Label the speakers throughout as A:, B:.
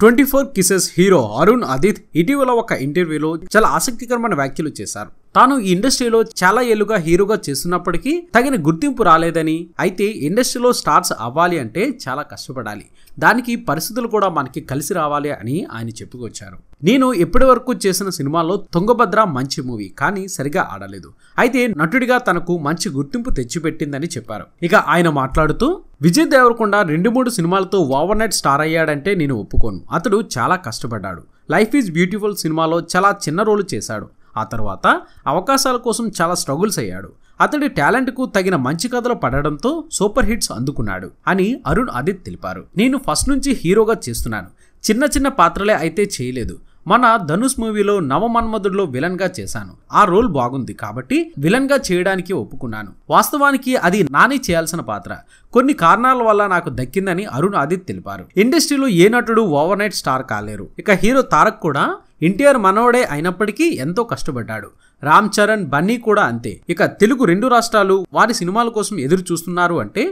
A: twenty four kisses hero Arun Adith ఇటీవల ఒక ఇంటర్వ్యూలో చాలా ఆసక్తికరమైన వ్యాఖ్యలు చేశారు తాను ఈ ఇండస్ట్రీలో చాలా ఏళ్లుగా హీరోగా చేస్తున్నప్పటికీ తగిన గుర్తింపు రాలేదని అయితే ఇండస్ట్రీలో స్టార్స్ అవ్వాలి అంటే చాలా కష్టపడాలి దానికి పరిస్థితులు కూడా మనకి కలిసి రావాలి అని ఆయన చెప్పుకొచ్చారు నేను ఇప్పటి వరకు చేసిన సినిమాల్లో తుంగభద్ర మంచి మూవీ కానీ సరిగా ఆడలేదు అయితే నటుడిగా తనకు మంచి గుర్తింపు తెచ్చిపెట్టిందని చెప్పారు ఇక ఆయన మాట్లాడుతూ విజయ్ దేవరకొండ రెండు మూడు సినిమాలతో ఓవర్ నైట్ స్టార్ అయ్యాడంటే నేను ఒప్పుకోను అతడు చాలా కష్టపడ్డాడు లైఫ్ ఈజ్ బ్యూటిఫుల్ సినిమాలో చాలా చిన్న రోలు చేశాడు ఆ తర్వాత అవకాశాల కోసం చాలా స్ట్రగుల్స్ అయ్యాడు అతడి టాలెంట్కు తగిన మంచి కథలు పడడంతో సూపర్ హిట్స్ అందుకున్నాడు అని అరుణ్ ఆదిత్ తెలిపారు నేను ఫస్ట్ నుంచి హీరోగా చేస్తున్నాను చిన్న చిన్న పాత్రలే అయితే చేయలేదు మన ధనుష్ మూవీలో నవమన్మధుడిలో విలన్గా చేశాను ఆ రోల్ బాగుంది కాబట్టి విలన్గా చేయడానికి ఒప్పుకున్నాను వాస్తవానికి అది నాని చేయాల్సిన పాత్ర కొన్ని కారణాల వల్ల నాకు దక్కిందని అరుణ్ ఆదిత్ తెలిపారు ఇండస్ట్రీలో ఏ నటుడు ఓవర్ నైట్ స్టార్ కాలేరు ఇక హీరో తారక్ కూడా ఎన్టీఆర్ మనవడే అయినప్పటికీ ఎంతో కష్టపడ్డాడు రామ్ చరణ్ బన్నీ కూడా అంతే ఇక తెలుగు రెండు రాష్ట్రాలు వారి సినిమాల కోసం ఎదురు చూస్తున్నారు అంటే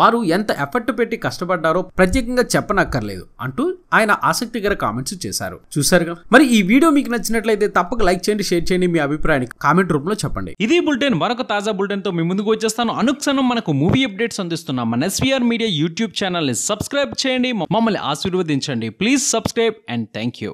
A: వారు ఎంత ఎఫర్ట్ పెట్టి కష్టపడ్డారో ప్రత్యేకంగా చెప్పనక్కర్లేదు అంటూ ఆయన ఆసక్తికర కామెంట్స్ చేశారు చూసారుగా మరి ఈ వీడియో మీకు నచ్చినట్లయితే తప్పక లైక్ చేయండి షేర్ చేయండి మీ అభిప్రాయాన్ని కామెంట్ రూపంలో
B: చెప్పండి ఇది బులెటిన్ మరొక తాజా బులెటిన్ తో మీ ముందుకు వచ్చేస్తాను అనుక్షణం మనకు మూవీ అప్డేట్స్ అందిస్తున్నాం మన ఎస్వీఆర్ మీడియా యూట్యూబ్ ఛానల్ ని సబ్స్క్రైబ్ చేయండి మమ్మల్ని ఆశీర్వదించండి please subscribe and thank you